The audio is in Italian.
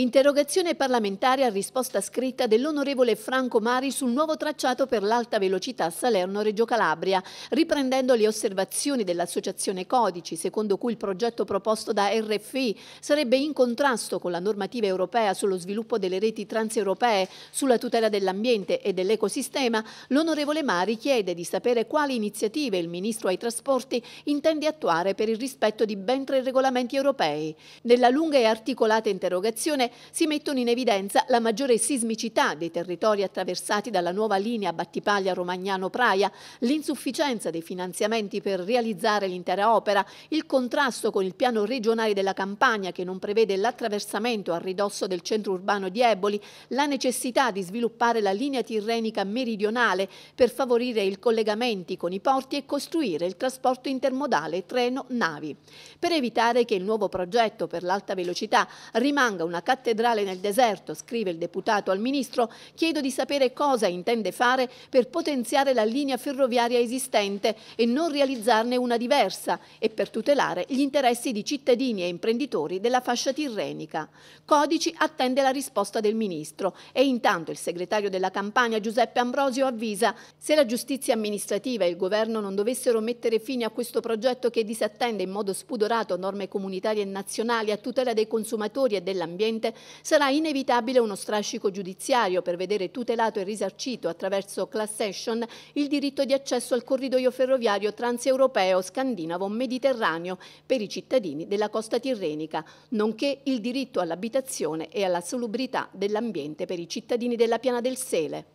Interrogazione parlamentare a risposta scritta dell'onorevole Franco Mari sul nuovo tracciato per l'alta velocità Salerno-Reggio Calabria, riprendendo le osservazioni dell'associazione Codici, secondo cui il progetto proposto da RFI sarebbe in contrasto con la normativa europea sullo sviluppo delle reti transeuropee, sulla tutela dell'ambiente e dell'ecosistema, l'onorevole Mari chiede di sapere quali iniziative il Ministro ai Trasporti intende attuare per il rispetto di ben tre regolamenti europei. Nella lunga e articolata interrogazione si mettono in evidenza la maggiore sismicità dei territori attraversati dalla nuova linea Battipaglia-Romagnano-Praia, l'insufficienza dei finanziamenti per realizzare l'intera opera, il contrasto con il piano regionale della Campania che non prevede l'attraversamento a ridosso del centro urbano di Eboli, la necessità di sviluppare la linea tirrenica meridionale per favorire i collegamenti con i porti e costruire il trasporto intermodale treno-navi. Per evitare che il nuovo progetto per l'alta velocità rimanga una cattedrale nel deserto, scrive il deputato al ministro, chiedo di sapere cosa intende fare per potenziare la linea ferroviaria esistente e non realizzarne una diversa e per tutelare gli interessi di cittadini e imprenditori della fascia tirrenica. Codici attende la risposta del ministro e intanto il segretario della campagna Giuseppe Ambrosio avvisa se la giustizia amministrativa e il governo non dovessero mettere fine a questo progetto che disattende in modo spudorato norme comunitarie e nazionali a tutela dei consumatori e dell'ambiente Oriente, sarà inevitabile uno strascico giudiziario per vedere tutelato e risarcito attraverso class action il diritto di accesso al corridoio ferroviario transeuropeo scandinavo-mediterraneo per i cittadini della costa tirrenica, nonché il diritto all'abitazione e alla salubrità dell'ambiente per i cittadini della piana del Sele.